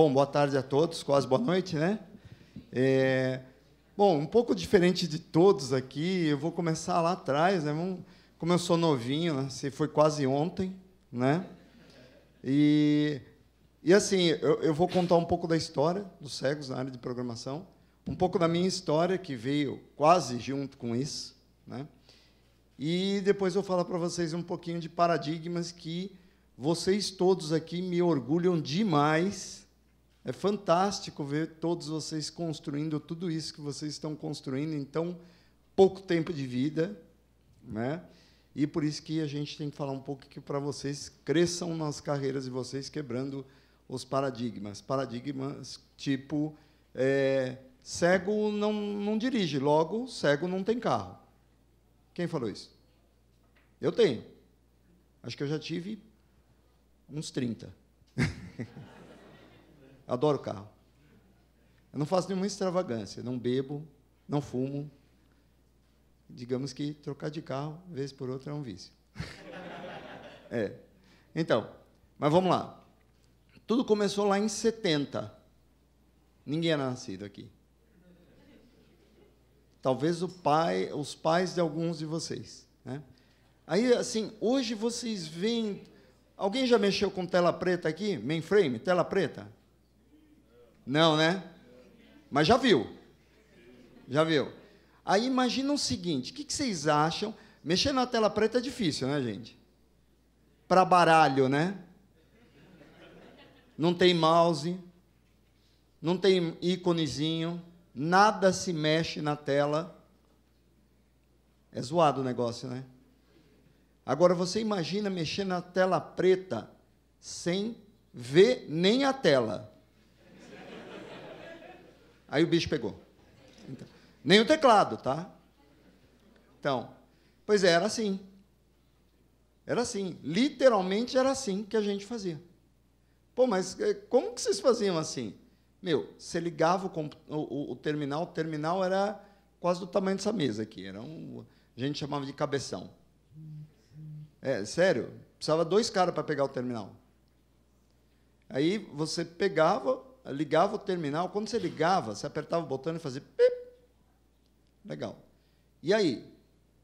Bom, boa tarde a todos, quase boa noite, né? É, bom, um pouco diferente de todos aqui, eu vou começar lá atrás, né? como eu sou novinho, né? se foi quase ontem, né? E, e assim, eu, eu vou contar um pouco da história dos cegos na área de programação, um pouco da minha história que veio quase junto com isso, né? E depois eu falar para vocês um pouquinho de paradigmas que vocês todos aqui me orgulham demais é fantástico ver todos vocês construindo tudo isso que vocês estão construindo em tão pouco tempo de vida, né? E por isso que a gente tem que falar um pouco que para vocês cresçam nas carreiras de vocês quebrando os paradigmas, paradigmas tipo é, cego não, não dirige, logo cego não tem carro. Quem falou isso? Eu tenho. Acho que eu já tive uns 30. Adoro carro. Eu não faço nenhuma extravagância, não bebo, não fumo. Digamos que trocar de carro, vez por outra, é um vício. é. Então, mas vamos lá. Tudo começou lá em 70. Ninguém é nascido aqui. Talvez pai, os pais de alguns de vocês. Né? Aí, assim, hoje vocês veem. Alguém já mexeu com tela preta aqui? Mainframe, tela preta? Não, né? Mas já viu. Já viu. Aí imagina o seguinte: o que, que vocês acham? Mexer na tela preta é difícil, né, gente? Para baralho, né? Não tem mouse, não tem íconezinho, nada se mexe na tela. É zoado o negócio, né? Agora você imagina mexer na tela preta sem ver nem a tela. Aí o bicho pegou. Então, nem o teclado, tá? Então, pois é, era assim. Era assim. Literalmente era assim que a gente fazia. Pô, mas eh, como que vocês faziam assim? Meu, você ligava o, o, o terminal, o terminal era quase do tamanho dessa mesa aqui. Era um, a gente chamava de cabeção. É, sério, precisava dois caras para pegar o terminal. Aí você pegava, ligava o terminal. Quando você ligava, você apertava o botão e fazia pip. Legal. E aí?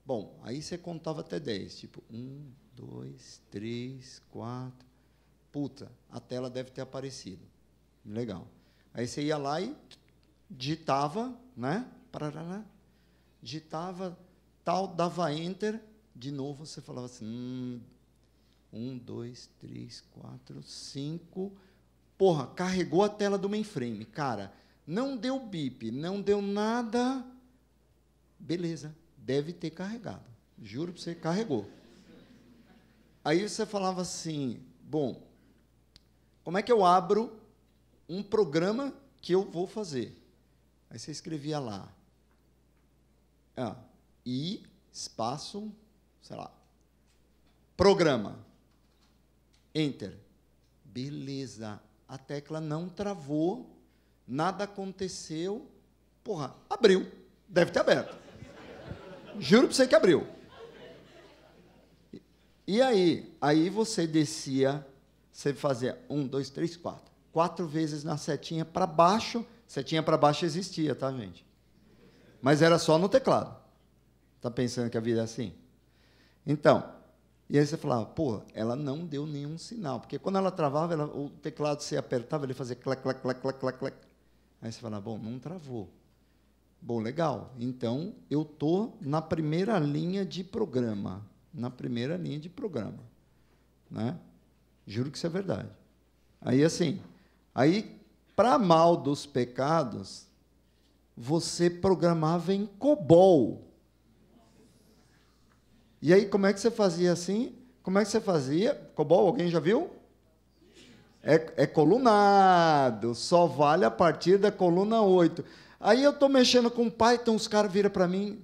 Bom, aí você contava até 10. Tipo, 1, 2, 3, 4. Puta, a tela deve ter aparecido. Legal. Aí você ia lá e digitava, né? Parará, digitava tal, dava enter, de novo você falava assim, 1, 2, 3, 4, 5. Porra, carregou a tela do mainframe. Cara, não deu bip, não deu nada. Beleza, deve ter carregado. Juro para você, carregou. Aí você falava assim: bom, como é que eu abro um programa que eu vou fazer? Aí você escrevia lá: ah, i espaço, sei lá, programa. Enter. Beleza a tecla não travou, nada aconteceu. Porra, abriu. Deve ter aberto. Juro para você que abriu. E aí? Aí você descia, você fazia um, dois, três, quatro. Quatro vezes na setinha para baixo. Setinha para baixo existia, tá, gente? Mas era só no teclado. Tá pensando que a vida é assim? Então, e aí você falava, pô, ela não deu nenhum sinal. Porque quando ela travava, ela, o teclado se apertava, ele fazia clac, clac, clac, clac, clac, clac. Aí você falava, bom, não travou. Bom, legal. Então, eu estou na primeira linha de programa. Na primeira linha de programa. Né? Juro que isso é verdade. Aí, assim, aí, para mal dos pecados, você programava em COBOL. E aí, como é que você fazia assim? Como é que você fazia? Cobol, alguém já viu? É, é colunado, só vale a partir da coluna 8. Aí eu estou mexendo com Python, então os caras viram para mim.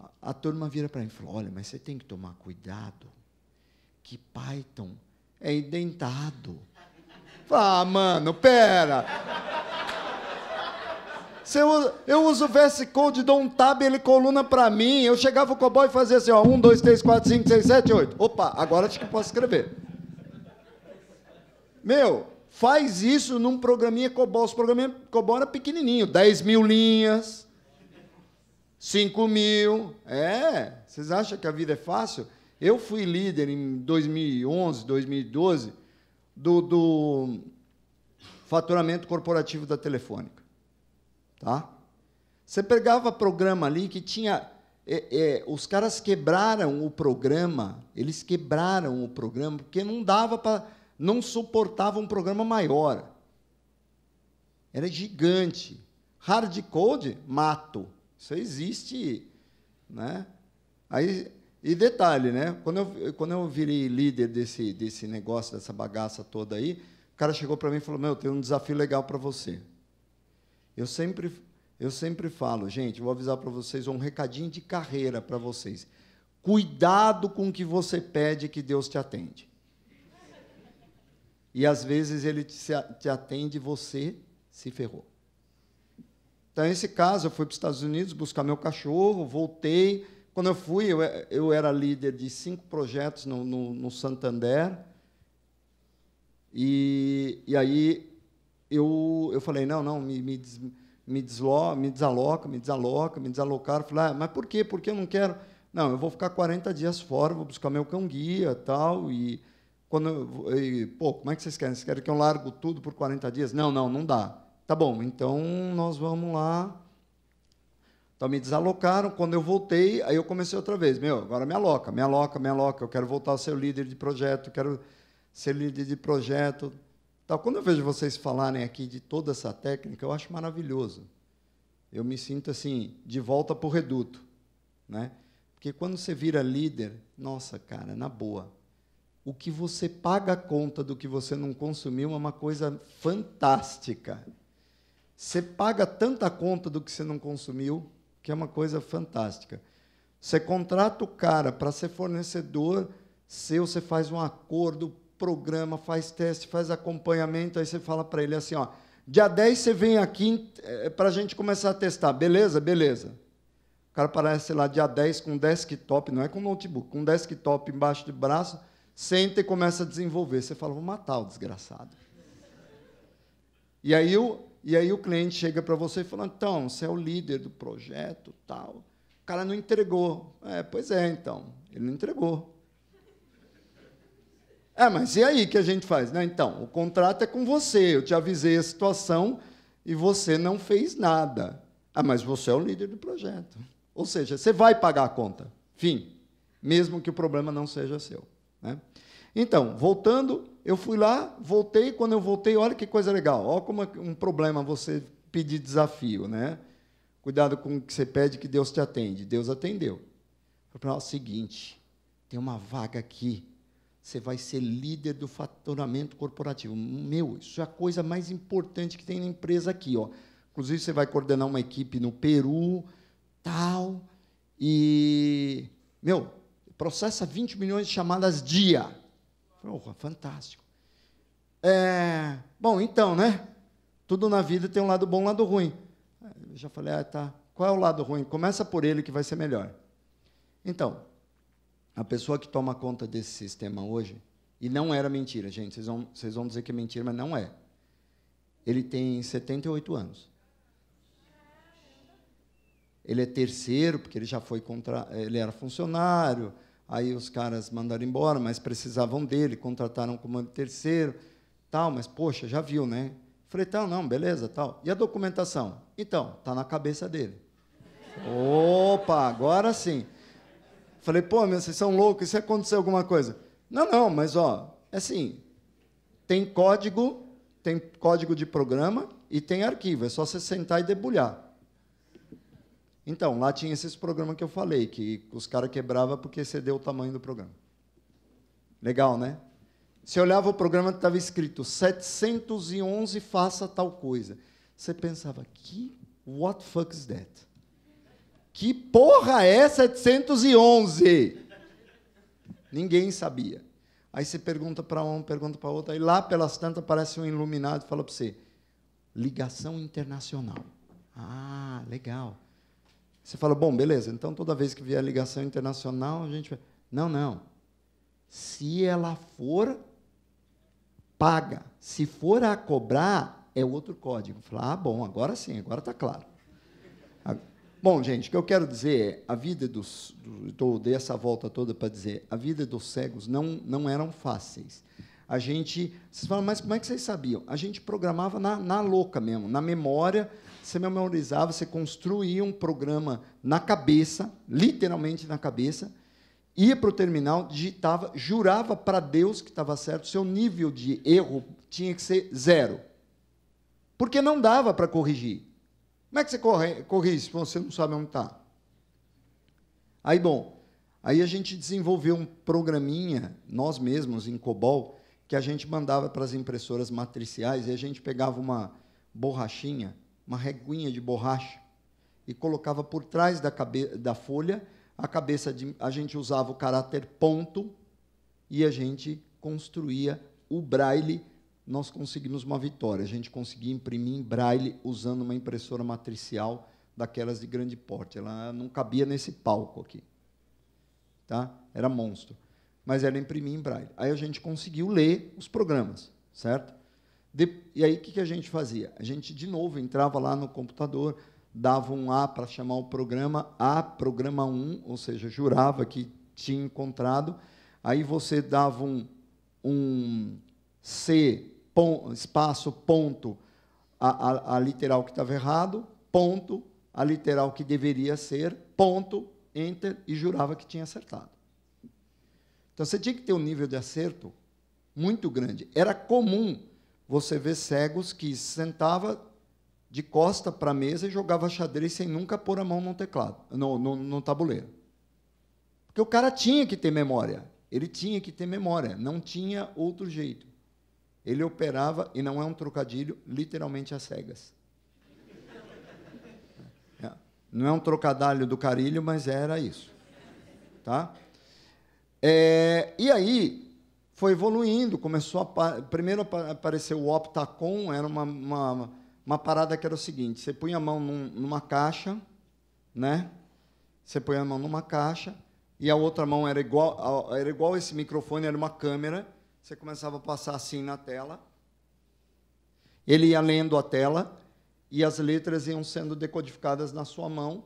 A, a turma vira para mim e fala: olha, mas você tem que tomar cuidado, que Python é indentado. Ah, mano, pera eu, eu uso o VS Code, dou um tab, ele coluna para mim. Eu chegava o cowboy e fazia assim, ó, 1, 2, 3, 4, 5, 6, 7, 8. Opa, agora acho que posso escrever. Meu, faz isso num programinha COBOL. Os programinhas COBOL eram pequenininhos: 10 mil linhas, 5 mil. É, vocês acham que a vida é fácil? Eu fui líder em 2011, 2012 do, do faturamento corporativo da Telefônica. Tá? Você pegava programa ali que tinha. É, é, os caras quebraram o programa, eles quebraram o programa, porque não dava para. não suportava um programa maior. Era gigante. Hard code, mato. Isso existe. Né? Aí, e detalhe, né? Quando eu, quando eu virei líder desse, desse negócio, dessa bagaça toda aí, o cara chegou para mim e falou: Meu, tem um desafio legal para você. Eu sempre, eu sempre falo, gente, vou avisar para vocês um recadinho de carreira para vocês. Cuidado com o que você pede que Deus te atende. E às vezes ele te atende e você se ferrou. Então, nesse caso, eu fui para os Estados Unidos buscar meu cachorro, voltei. Quando eu fui, eu, eu era líder de cinco projetos no, no, no Santander. E, e aí eu, eu falei, não, não, me, me, des, me, deslo, me desaloca, me desaloca, me desalocaram. Falei, ah, mas por quê? Porque eu não quero... Não, eu vou ficar 40 dias fora, vou buscar meu cão-guia tal, e quando eu, e, pô, como é que vocês querem? Vocês querem que eu largo tudo por 40 dias? Não, não, não dá. Tá bom, então nós vamos lá. Então me desalocaram, quando eu voltei, aí eu comecei outra vez. Meu, agora me aloca, me aloca, me aloca, eu quero voltar a ser líder de projeto, quero ser líder de projeto. Então, quando eu vejo vocês falarem aqui de toda essa técnica, eu acho maravilhoso. Eu me sinto assim, de volta para o reduto. Né? Porque quando você vira líder, nossa, cara, na boa, o que você paga a conta do que você não consumiu é uma coisa fantástica. Você paga tanta conta do que você não consumiu, que é uma coisa fantástica. Você contrata o cara para ser fornecedor seu, você faz um acordo programa, faz teste, faz acompanhamento, aí você fala para ele assim, ó, dia 10 você vem aqui eh, para a gente começar a testar, beleza? Beleza. O cara aparece lá dia 10 com desktop, não é com notebook, com desktop embaixo de braço, senta e começa a desenvolver. Você fala, vou matar o desgraçado. E aí o, e aí o cliente chega para você e fala, então, você é o líder do projeto, tal. O cara não entregou. É, pois é, então, ele não entregou. Ah, mas e aí que a gente faz? Não, então, o contrato é com você, eu te avisei a situação e você não fez nada. Ah, mas você é o líder do projeto. Ou seja, você vai pagar a conta. Fim. Mesmo que o problema não seja seu. Né? Então, voltando, eu fui lá, voltei. Quando eu voltei, olha que coisa legal. Olha como é um problema você pedir desafio. Né? Cuidado com o que você pede, que Deus te atende. Deus atendeu. falei, para o seguinte, tem uma vaga aqui você vai ser líder do faturamento corporativo. Meu, isso é a coisa mais importante que tem na empresa aqui. Ó. Inclusive, você vai coordenar uma equipe no Peru, tal. E, meu, processa 20 milhões de chamadas dia. Porra, fantástico. É, bom, então, né? Tudo na vida tem um lado bom e um lado ruim. Eu já falei, ah, tá. Qual é o lado ruim? Começa por ele que vai ser melhor. Então, a pessoa que toma conta desse sistema hoje, e não era mentira, gente, vocês vão, vocês vão dizer que é mentira, mas não é. Ele tem 78 anos. Ele é terceiro, porque ele já foi contra... ele era funcionário, aí os caras mandaram embora, mas precisavam dele, contrataram como terceiro, tal, mas poxa, já viu, né? Falei, tal, tá, não, beleza, tal. E a documentação? Então, tá na cabeça dele. Opa, agora sim. Falei, pô, meu, vocês são loucos, e se acontecer alguma coisa? Não, não, mas ó, é assim, tem código, tem código de programa e tem arquivo, é só você sentar e debulhar. Então, lá tinha esses programas que eu falei, que os caras quebravam porque cedeu o tamanho do programa. Legal, né? Você olhava o programa que estava escrito 711 faça tal coisa. Você pensava, que what fuck is that? Que porra é 711? Ninguém sabia. Aí você pergunta para um, pergunta para outro, aí lá pelas tantas aparece um iluminado e fala para você: ligação internacional. Ah, legal. Você fala: bom, beleza, então toda vez que vier ligação internacional, a gente vai. Não, não. Se ela for, paga. Se for a cobrar, é outro código. Fala: ah, bom, agora sim, agora está claro. Bom, gente, o que eu quero dizer é, a vida dos... Do, dei essa volta toda para dizer, a vida dos cegos não, não eram fáceis. A gente... Vocês falam, mas como é que vocês sabiam? A gente programava na, na louca mesmo, na memória, você memorizava, você construía um programa na cabeça, literalmente na cabeça, ia para o terminal, digitava, jurava para Deus que estava certo, seu nível de erro tinha que ser zero. Porque não dava para corrigir. Como é que você corre, corre se você não sabe onde está? Aí, bom, aí a gente desenvolveu um programinha, nós mesmos, em COBOL, que a gente mandava para as impressoras matriciais e a gente pegava uma borrachinha, uma reguinha de borracha, e colocava por trás da, da folha a cabeça de. A gente usava o caráter ponto e a gente construía o braille nós conseguimos uma vitória. A gente conseguia imprimir em braille usando uma impressora matricial daquelas de grande porte. Ela não cabia nesse palco aqui. Tá? Era monstro. Mas era imprimir em braille. Aí a gente conseguiu ler os programas, certo? De... E aí o que, que a gente fazia? A gente, de novo, entrava lá no computador, dava um A para chamar o programa, A, programa 1, ou seja, jurava que tinha encontrado. Aí você dava um, um C, pon, espaço, ponto, a, a, a literal que estava errado, ponto, a literal que deveria ser, ponto, enter, e jurava que tinha acertado. Então você tinha que ter um nível de acerto muito grande. Era comum você ver cegos que sentava de costa para a mesa e jogava xadrez sem nunca pôr a mão no teclado, no, no, no tabuleiro. Porque o cara tinha que ter memória. Ele tinha que ter memória, não tinha outro jeito. Ele operava, e não é um trocadilho, literalmente às cegas. É. Não é um trocadilho do carilho, mas era isso. Tá? É, e aí foi evoluindo, começou a. Primeiro apareceu o Optacon, era uma, uma, uma parada que era o seguinte: você punha a mão num, numa caixa, né? Você punha a mão numa caixa, e a outra mão era igual, era igual esse microfone, era uma câmera, você começava a passar assim na tela. Ele ia lendo a tela e as letras iam sendo decodificadas na sua mão.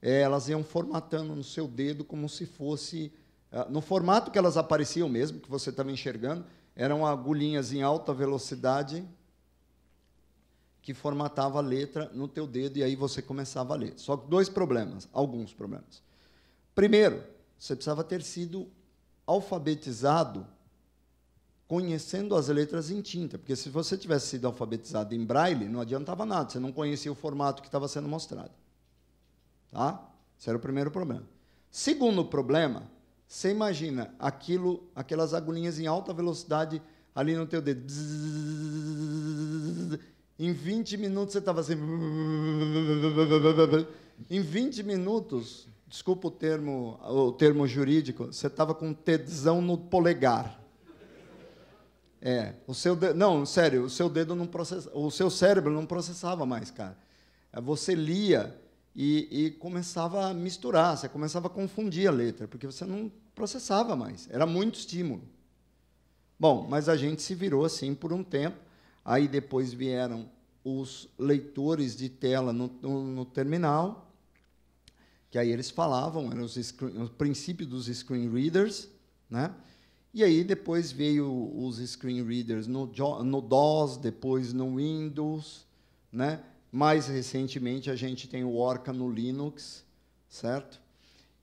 É, elas iam formatando no seu dedo como se fosse ah, no formato que elas apareciam mesmo, que você estava enxergando, eram agulhinhas em alta velocidade que formatava a letra no teu dedo e aí você começava a ler. Só que dois problemas, alguns problemas. Primeiro, você precisava ter sido alfabetizado conhecendo as letras em tinta, porque se você tivesse sido alfabetizado em braille, não adiantava nada, você não conhecia o formato que estava sendo mostrado. Tá? Esse era o primeiro problema. Segundo problema, você imagina aquilo, aquelas agulhinhas em alta velocidade ali no teu dedo. Em 20 minutos você estava assim. Em 20 minutos, desculpa o termo, o termo jurídico, você estava com tesão no polegar. É, o seu de... não, sério, o seu dedo não o seu cérebro não processava mais, cara. Você lia e, e começava a misturar, você começava a confundir a letra, porque você não processava mais. Era muito estímulo. Bom, mas a gente se virou assim por um tempo. Aí depois vieram os leitores de tela no, no, no terminal, que aí eles falavam, eram os, screen, princípio dos screen readers, né? E aí depois veio os screen readers no, no DOS, depois no Windows, né? Mais recentemente a gente tem o Orca no Linux, certo?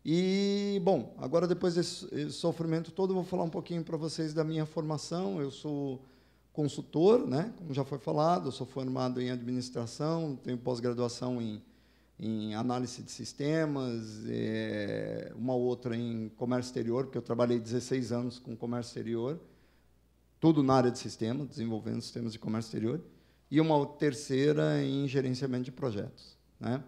E bom, agora depois desse sofrimento todo, eu vou falar um pouquinho para vocês da minha formação. Eu sou consultor, né? Como já foi falado, eu sou formado em administração, tenho pós-graduação em em análise de sistemas, é, uma outra em comércio exterior, porque eu trabalhei 16 anos com comércio exterior, tudo na área de sistema, desenvolvendo sistemas de comércio exterior, e uma terceira em gerenciamento de projetos. Né?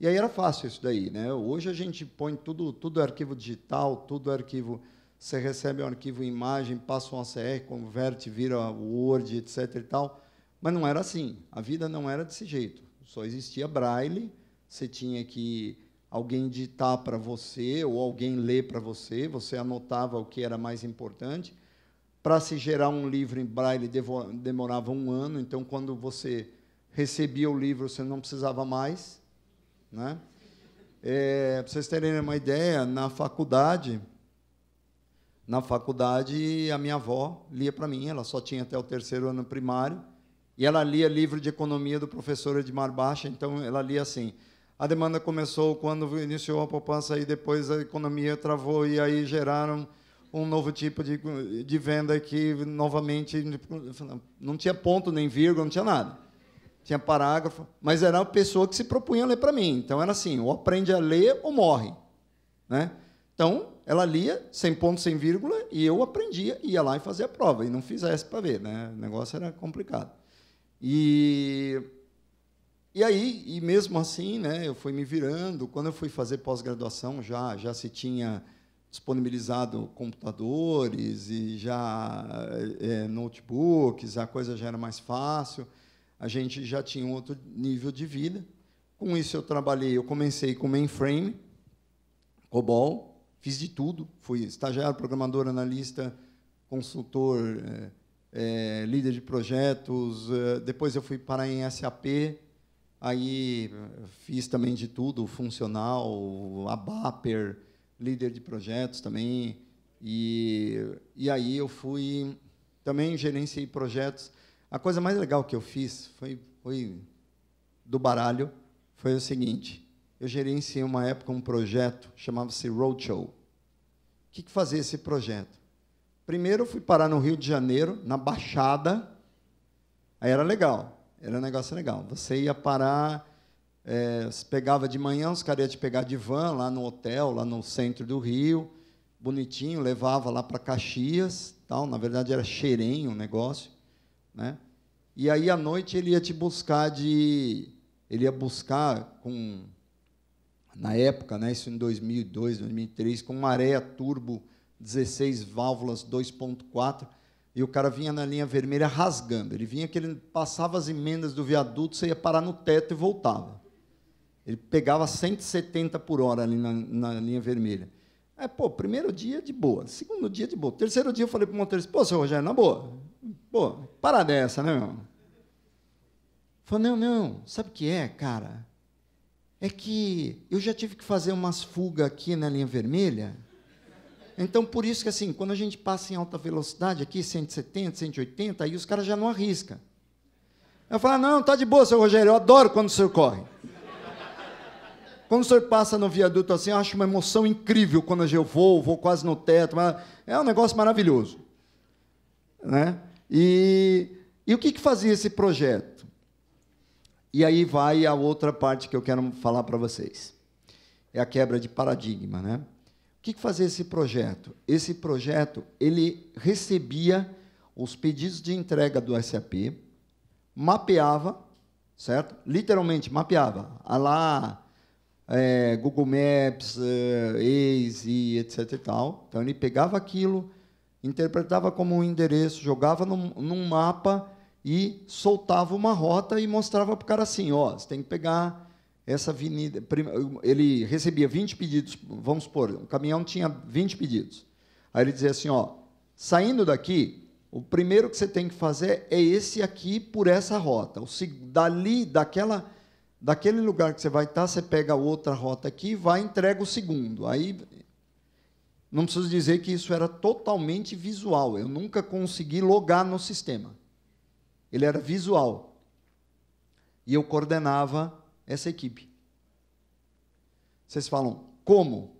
E aí era fácil isso daí. Né? Hoje a gente põe tudo, tudo é arquivo digital, tudo é arquivo. Você recebe um arquivo em imagem, passa um ACR, converte, vira Word, etc. E tal. Mas não era assim. A vida não era desse jeito. Só existia Braille, você tinha que alguém ditar para você ou alguém ler para você, você anotava o que era mais importante. Para se gerar um livro em braille demorava um ano, então quando você recebia o livro você não precisava mais. Né? É, para vocês terem uma ideia, na faculdade, na faculdade a minha avó lia para mim, ela só tinha até o terceiro ano primário, e ela lia livro de economia do professor Edmar Baixa, então ela lia assim, a demanda começou quando iniciou a poupança e depois a economia travou e aí geraram um novo tipo de, de venda que novamente não tinha ponto nem vírgula, não tinha nada. Tinha parágrafo, mas era a pessoa que se propunha a ler para mim. Então era assim, ou aprende a ler ou morre, né? Então, ela lia sem ponto, sem vírgula, e eu aprendia, ia lá e fazia a prova, e não fizesse para ver, né? O negócio era complicado. E e aí, e mesmo assim, né, eu fui me virando. Quando eu fui fazer pós-graduação, já, já se tinha disponibilizado computadores e já é, notebooks, a coisa já era mais fácil. A gente já tinha um outro nível de vida. Com isso eu trabalhei, eu comecei com mainframe, COBOL, fiz de tudo, fui estagiário, programador, analista, consultor, é, é, líder de projetos. depois eu fui para em SAP, Aí fiz também de tudo, funcional, abaper, líder de projetos também. E, e aí eu fui, também gerenciei projetos. A coisa mais legal que eu fiz foi, foi do baralho, foi o seguinte. Eu gerenciei uma época um projeto, chamava-se Roadshow. O que, que fazia esse projeto? Primeiro eu fui parar no Rio de Janeiro, na Baixada. Aí era legal era um negócio legal. Você ia parar, é, pegava de manhã, os caras iam te pegar de van lá no hotel, lá no centro do Rio, bonitinho, levava lá para Caxias, tal. na verdade era Xerém o negócio. Né? E aí à noite ele ia te buscar de. Ele ia buscar com. Na época, né, isso em 2002, 2003, com maré turbo 16 válvulas 2.4 e o cara vinha na linha vermelha rasgando. Ele vinha que ele passava as emendas do viaduto, você ia parar no teto e voltava. Ele pegava 170 por hora ali na, na linha vermelha. É, pô, primeiro dia de boa, segundo dia de boa. Terceiro dia eu falei para o motorista, pô, seu Rogério, na boa, pô, para dessa, é né, meu? Falei, não, não, sabe o que é, cara? É que eu já tive que fazer umas fugas aqui na linha vermelha então, por isso que assim, quando a gente passa em alta velocidade aqui, 170, 180, aí os caras já não arriscam. Eu falo, ah, não, tá de boa, seu Rogério, eu adoro quando o senhor corre. Quando o senhor passa no viaduto assim, eu acho uma emoção incrível quando eu vou, vou quase no teto. é um negócio maravilhoso. Né? E, e o que, que fazia esse projeto? E aí vai a outra parte que eu quero falar para vocês. É a quebra de paradigma, né? O que, fazia esse projeto? Esse projeto ele recebia os pedidos de entrega do SAP, mapeava, certo? Literalmente mapeava. A lá é, Google Maps, é, Waze, etc. E tal. Então ele pegava aquilo, interpretava como um endereço, jogava num, num mapa e soltava uma rota e mostrava para o cara assim, ó, você tem que pegar essa avenida, ele recebia 20 pedidos, vamos supor, o caminhão tinha 20 pedidos. Aí ele dizia assim, ó, saindo daqui, o primeiro que você tem que fazer é esse aqui por essa rota. O dali daquela daquele lugar que você vai estar, você pega outra rota aqui, vai e entrega o segundo. Aí não preciso dizer que isso era totalmente visual. Eu nunca consegui logar no sistema. Ele era visual. E eu coordenava essa equipe. Vocês falam, como?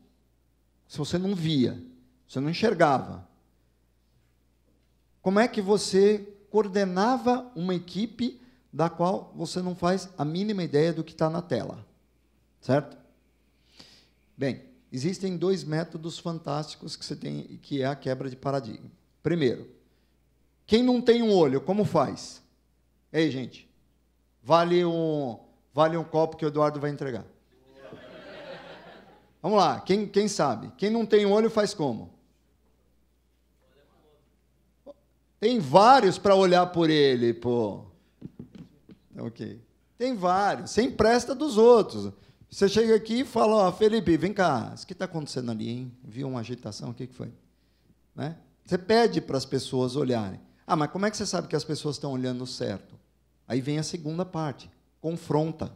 Se você não via, você não enxergava. Como é que você coordenava uma equipe da qual você não faz a mínima ideia do que está na tela? Certo? Bem, existem dois métodos fantásticos que você tem, que é a quebra de paradigma. Primeiro, quem não tem um olho, como faz? Ei, gente, vale um, vale um copo que o Eduardo vai entregar. Vamos lá, quem, quem sabe? Quem não tem olho faz como? Tem vários para olhar por ele, pô. Ok. Tem vários. Você empresta dos outros. Você chega aqui e fala, ó, oh, Felipe, vem cá, o que está acontecendo ali, hein? Viu uma agitação, o que, que foi? Né? Você pede para as pessoas olharem. Ah, mas como é que você sabe que as pessoas estão olhando certo? Aí vem a segunda parte confronta.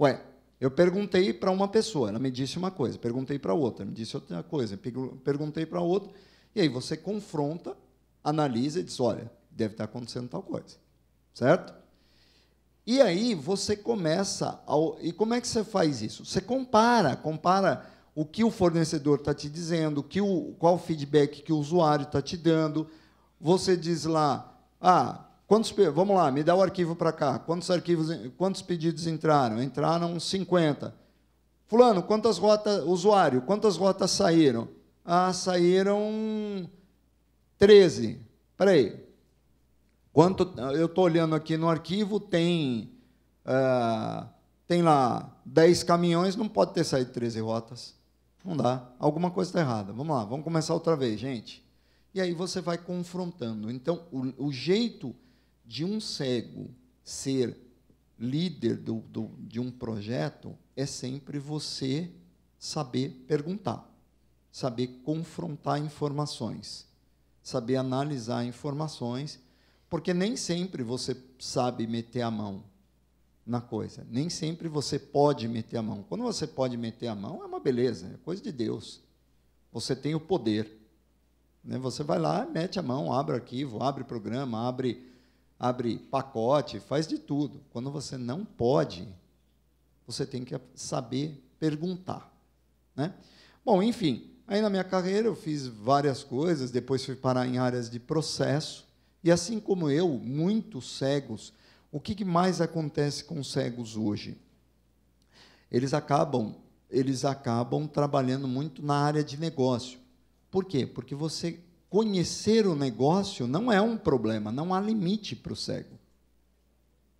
Ué, eu perguntei para uma pessoa, ela me disse uma coisa, perguntei para outra, me disse outra coisa, perguntei para outra, e aí você confronta, analisa e diz: olha, deve estar tá acontecendo tal coisa, certo? E aí você começa ao, e como é que você faz isso? Você compara, compara o que o fornecedor está te dizendo, que o, qual feedback que o usuário está te dando. Você diz lá, ah, Quantos, vamos lá, me dá o arquivo para cá. Quantos arquivos, quantos pedidos entraram? Entraram 50. Fulano, quantas rotas, usuário, quantas rotas saíram? Ah, saíram 13. Espera aí. Quanto, eu estou olhando aqui no arquivo, tem, uh, tem lá 10 caminhões, não pode ter saído 13 rotas. Não dá. Alguma coisa está errada. Vamos lá, vamos começar outra vez, gente. E aí você vai confrontando. Então, o, o jeito de um cego ser líder do, do, de um projeto é sempre você saber perguntar, saber confrontar informações, saber analisar informações, porque nem sempre você sabe meter a mão na coisa, nem sempre você pode meter a mão. Quando você pode meter a mão, é uma beleza, é coisa de Deus. Você tem o poder. Né? Você vai lá, mete a mão, abre arquivo, abre programa, abre abre pacote, faz de tudo. Quando você não pode, você tem que saber perguntar. Né? Bom, enfim, aí na minha carreira eu fiz várias coisas, depois fui parar em áreas de processo, e assim como eu, muitos cegos, o que, que mais acontece com cegos hoje? Eles acabam, eles acabam trabalhando muito na área de negócio. Por quê? Porque você conhecer o negócio não é um problema, não há limite para o cego.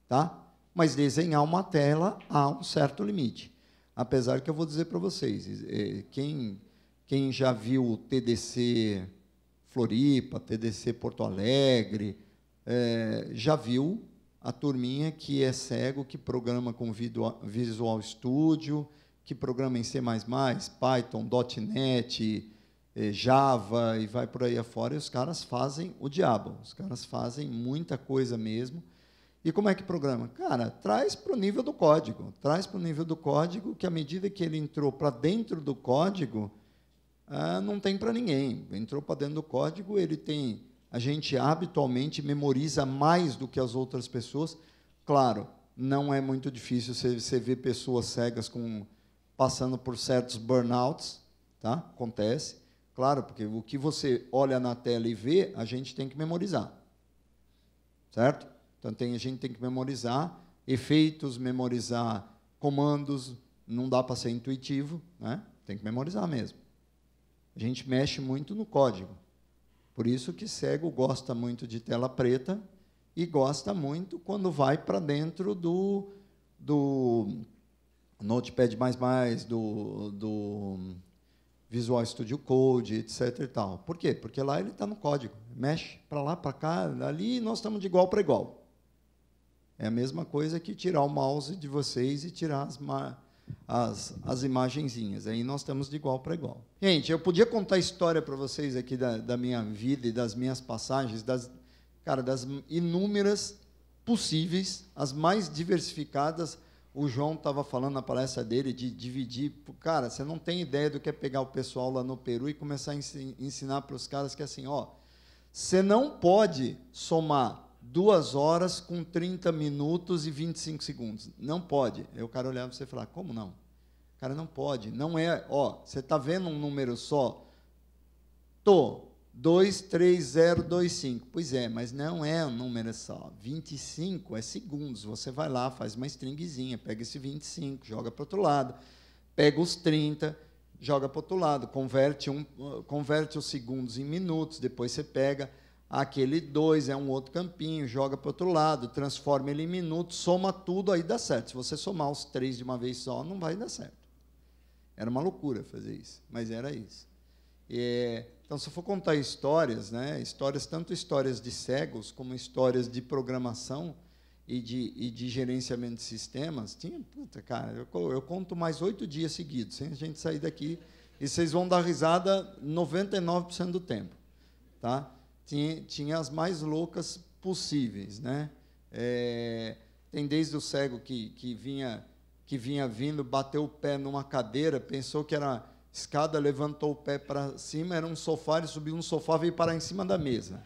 Tá? Mas desenhar uma tela há um certo limite. Apesar que eu vou dizer para vocês, eh, quem, quem já viu o TDC Floripa, TDC Porto Alegre, é, já viu a turminha que é cego, que programa com Visual Studio, que programa em C++, Python, .NET, eh, Java e vai por aí afora, e os caras fazem o diabo. Os caras fazem muita coisa mesmo. E como é que programa? Cara, traz para o nível do código. Traz para o nível do código que, à medida que ele entrou para dentro do código, ah, não tem para ninguém. Entrou para dentro do código, ele tem. A gente habitualmente memoriza mais do que as outras pessoas. Claro, não é muito difícil você, você ver pessoas cegas com, passando por certos burnouts, tá? acontece. Claro, porque o que você olha na tela e vê, a gente tem que memorizar. Certo? Então tem, a gente tem que memorizar efeitos, memorizar comandos, não dá para ser intuitivo, né? tem que memorizar mesmo. A gente mexe muito no código. Por isso que cego gosta muito de tela preta e gosta muito quando vai para dentro do, do Notepad, do, do Visual Studio Code, etc. E tal. Por quê? Porque lá ele está no código. Mexe para lá, para cá, ali nós estamos de igual para igual. É a mesma coisa que tirar o mouse de vocês e tirar as, as, as imagenzinhas. Aí nós estamos de igual para igual. Gente, eu podia contar a história para vocês aqui da, da minha vida e das minhas passagens, das, cara, das inúmeras possíveis, as mais diversificadas, o João estava falando na palestra dele de dividir. Cara, você não tem ideia do que é pegar o pessoal lá no Peru e começar a ensinar para os caras que assim, ó, você não pode somar duas horas com 30 minutos e 25 segundos. Não pode. Aí o cara olhava para você e falava, como não? Cara, não pode. Não é, ó, você está vendo um número só? Tô. 23025. Pois é, mas não é um número só. 25 é segundos. Você vai lá, faz uma stringzinha, pega esse 25, joga para outro lado, pega os 30, joga para outro lado, converte, um, converte os segundos em minutos, depois você pega aquele 2, é um outro campinho, joga para outro lado, transforma ele em minutos, soma tudo, aí dá certo. Se você somar os três de uma vez só, não vai dar certo. Era uma loucura fazer isso, mas era isso. É, então, se eu for contar histórias, né, histórias tanto histórias de cegos como histórias de programação e de, e de gerenciamento de sistemas, tinha, puta, cara, eu, eu conto mais oito dias seguidos, sem a gente sair daqui, e vocês vão dar risada 99% do tempo. Tá? Tinha, tinha as mais loucas possíveis. Né? É, tem desde o cego que, que, vinha, que vinha vindo, bateu o pé numa cadeira, pensou que era escada, levantou o pé para cima, era um sofá, ele subiu um sofá, veio parar em cima da mesa.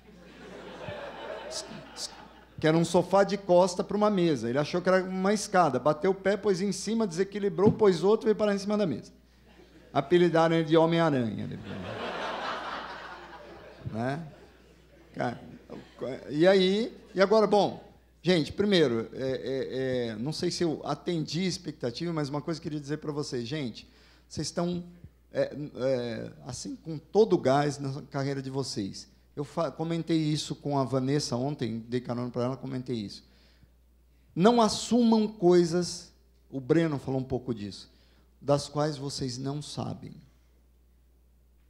Que era um sofá de costa para uma mesa. Ele achou que era uma escada. Bateu o pé, pôs em cima, desequilibrou, pôs outro, veio parar em cima da mesa. Apelidaram ele de Homem-Aranha. né? né? e aí, e agora, bom, gente, primeiro, é, é, é, não sei se eu atendi a expectativa, mas uma coisa que eu queria dizer para vocês, gente, vocês estão é, é, assim, com todo o gás na carreira de vocês. Eu comentei isso com a Vanessa ontem, dei carona para ela, comentei isso. Não assumam coisas, o Breno falou um pouco disso, das quais vocês não sabem.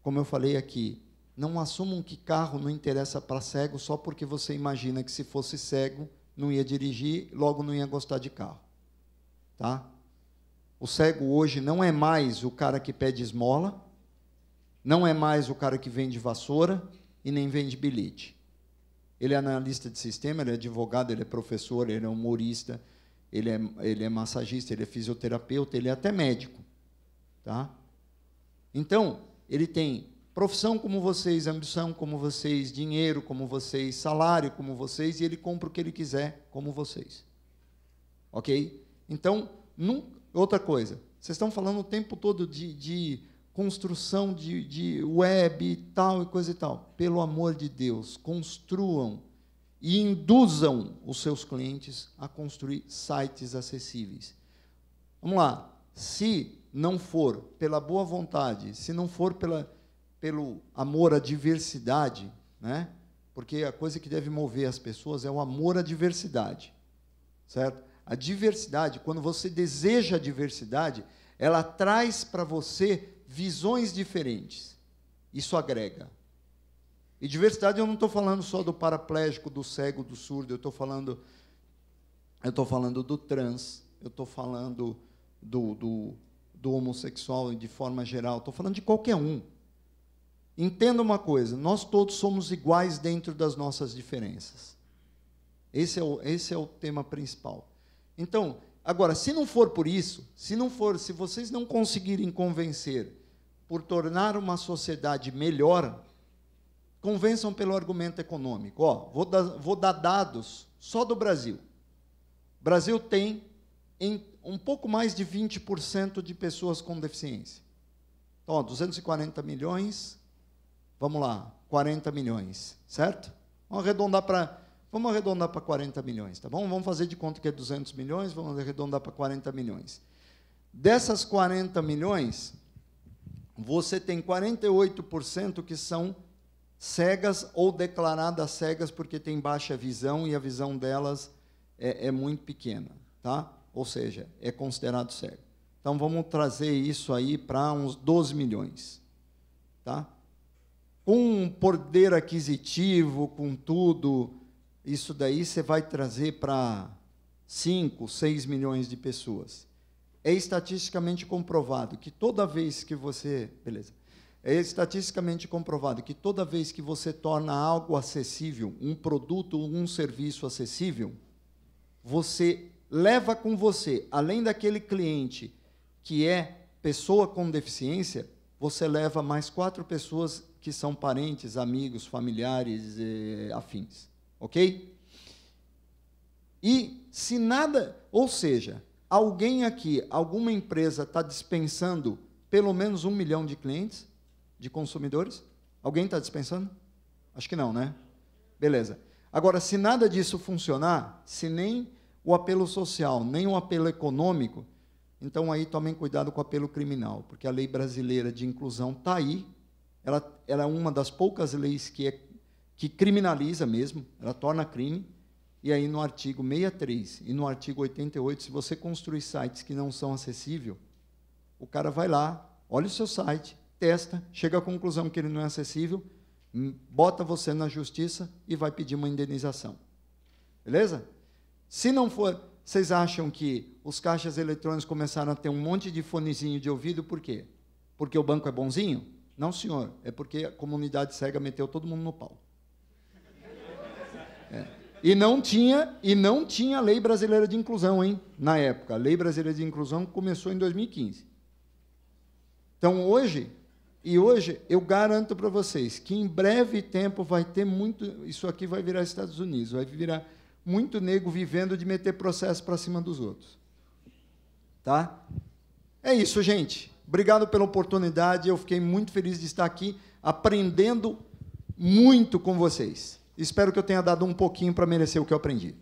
Como eu falei aqui, não assumam que carro não interessa para cego só porque você imagina que se fosse cego não ia dirigir, logo não ia gostar de carro. Tá? O cego hoje não é mais o cara que pede esmola, não é mais o cara que vende vassoura e nem vende bilhete. Ele é analista de sistema, ele é advogado, ele é professor, ele é humorista, ele é, ele é massagista, ele é fisioterapeuta, ele é até médico. Tá? Então, ele tem profissão como vocês, ambição como vocês, dinheiro como vocês, salário como vocês, e ele compra o que ele quiser como vocês. Ok? Então, nunca Outra coisa, vocês estão falando o tempo todo de, de construção de, de web e tal e coisa e tal. Pelo amor de Deus, construam e induzam os seus clientes a construir sites acessíveis. Vamos lá. Se não for pela boa vontade, se não for pela, pelo amor à diversidade, né? porque a coisa que deve mover as pessoas é o amor à diversidade, certo? A diversidade, quando você deseja a diversidade, ela traz para você visões diferentes. Isso agrega. E diversidade eu não estou falando só do paraplégico, do cego, do surdo, eu estou falando eu estou falando do trans, eu estou falando do, do, do homossexual de forma geral, estou falando de qualquer um. Entenda uma coisa: nós todos somos iguais dentro das nossas diferenças. Esse é o, esse é o tema principal. Então, agora, se não for por isso, se não for, se vocês não conseguirem convencer por tornar uma sociedade melhor, convençam pelo argumento econômico. Ó, vou, dar, vou dar dados só do Brasil. O Brasil tem em um pouco mais de 20% de pessoas com deficiência. Então, ó, 240 milhões, vamos lá, 40 milhões, certo? Vamos arredondar para Vamos arredondar para 40 milhões, tá bom? Vamos fazer de conta que é 200 milhões, vamos arredondar para 40 milhões. Dessas 40 milhões, você tem 48% que são cegas ou declaradas cegas porque tem baixa visão e a visão delas é, é muito pequena, tá? Ou seja, é considerado cego. Então vamos trazer isso aí para uns 12 milhões, tá? Com um poder aquisitivo, com tudo, isso daí você vai trazer para 5, 6 milhões de pessoas. É estatisticamente comprovado que toda vez que você. Beleza. É estatisticamente comprovado que toda vez que você torna algo acessível, um produto ou um serviço acessível, você leva com você, além daquele cliente que é pessoa com deficiência, você leva mais quatro pessoas que são parentes, amigos, familiares, e eh, afins. Ok? E se nada, ou seja, alguém aqui, alguma empresa está dispensando pelo menos um milhão de clientes, de consumidores? Alguém está dispensando? Acho que não, né? Beleza. Agora, se nada disso funcionar, se nem o apelo social, nem o apelo econômico, então aí tomem cuidado com o apelo criminal, porque a lei brasileira de inclusão está aí, ela, ela é uma das poucas leis que é que criminaliza mesmo, ela torna crime. E aí no artigo 63 e no artigo 88, se você construir sites que não são acessíveis, o cara vai lá, olha o seu site, testa, chega à conclusão que ele não é acessível, hum, bota você na justiça e vai pedir uma indenização. Beleza? Se não for, vocês acham que os caixas eletrônicos começaram a ter um monte de fonezinho de ouvido, por quê? Porque o banco é bonzinho? Não, senhor, é porque a comunidade cega meteu todo mundo no pau. É. E não tinha e não tinha lei brasileira de inclusão, hein? Na época, a lei brasileira de inclusão começou em 2015. Então hoje e hoje eu garanto para vocês que em breve tempo vai ter muito isso aqui vai virar Estados Unidos, vai virar muito nego vivendo de meter processo para cima dos outros, tá? É isso, gente. Obrigado pela oportunidade. Eu fiquei muito feliz de estar aqui aprendendo muito com vocês. Espero que eu tenha dado um pouquinho para merecer o que eu aprendi.